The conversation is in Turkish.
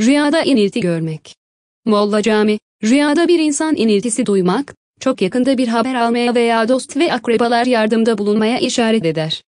Rüyada inilti görmek. Molla Cami, rüyada bir insan iniltisi duymak, çok yakında bir haber almaya veya dost ve akrabalar yardımda bulunmaya işaret eder.